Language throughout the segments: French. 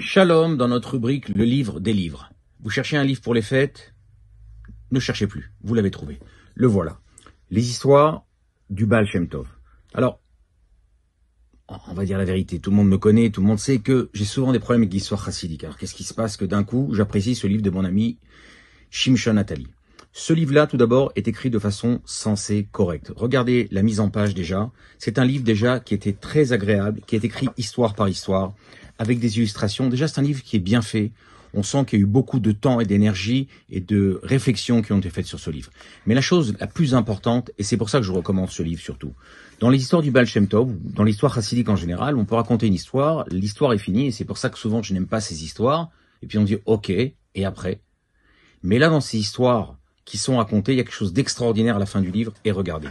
Shalom dans notre rubrique Le livre des livres. Vous cherchez un livre pour les fêtes Ne cherchez plus, vous l'avez trouvé. Le voilà. Les histoires du Baal Shem Tov. Alors, on va dire la vérité, tout le monde me connaît, tout le monde sait que j'ai souvent des problèmes avec l'histoire chassidique. Alors qu'est-ce qui se passe que d'un coup, j'apprécie ce livre de mon ami Shimshon Atali. Ce livre-là, tout d'abord, est écrit de façon sensée, correcte. Regardez la mise en page déjà. C'est un livre déjà qui était très agréable, qui est écrit histoire par histoire avec des illustrations. Déjà, c'est un livre qui est bien fait. On sent qu'il y a eu beaucoup de temps et d'énergie et de réflexions qui ont été faites sur ce livre. Mais la chose la plus importante, et c'est pour ça que je recommande ce livre surtout, dans les histoires du Baal Shem Tov, dans l'histoire chassidique en général, on peut raconter une histoire, l'histoire est finie, et c'est pour ça que souvent je n'aime pas ces histoires, et puis on dit ok, et après. Mais là, dans ces histoires qui sont racontées, il y a quelque chose d'extraordinaire à la fin du livre, et regardez.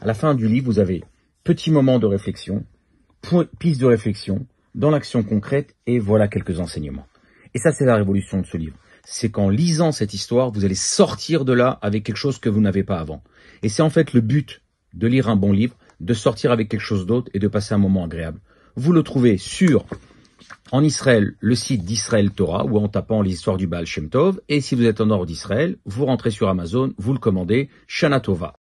À la fin du livre, vous avez petit moment de réflexion, piste de réflexion, dans l'action concrète, et voilà quelques enseignements. Et ça, c'est la révolution de ce livre. C'est qu'en lisant cette histoire, vous allez sortir de là avec quelque chose que vous n'avez pas avant. Et c'est en fait le but de lire un bon livre, de sortir avec quelque chose d'autre et de passer un moment agréable. Vous le trouvez sur, en Israël, le site d'Israël Torah, ou en tapant l'histoire du Baal Shem Tov. Et si vous êtes en nord d'Israël, vous rentrez sur Amazon, vous le commandez, Shana Tova.